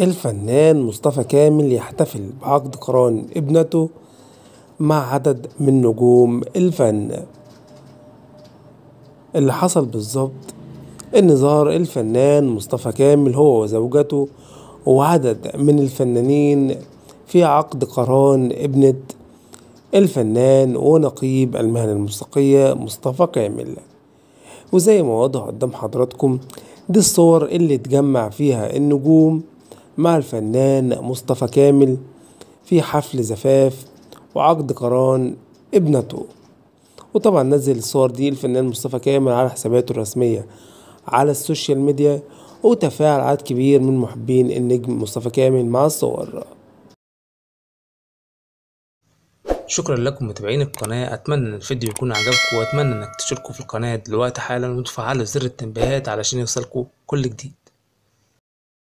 الفنان مصطفى كامل يحتفل بعقد قران ابنته مع عدد من نجوم الفن اللي حصل بالظبط إن زار الفنان مصطفى كامل هو وزوجته وعدد من الفنانين في عقد قران ابنة الفنان ونقيب المهنة الموسيقية مصطفى كامل وزي ما واضح قدام حضراتكم دي الصور اللي اتجمع فيها النجوم مع الفنان مصطفى كامل في حفل زفاف وعقد قران ابنته وطبعا نزل الصور دي الفنان مصطفى كامل على حساباته الرسمية على السوشيال ميديا وتفاعل عدد كبير من محبين النجم مصطفى كامل مع الصور شكرا لكم متابعين القناة اتمنى ان الفيديو يكون عجبكم واتمنى انك تشتركوا في القناة دلوقتي حالا وتفعلوا زر التنبيهات علشان يوصلكوا كل جديد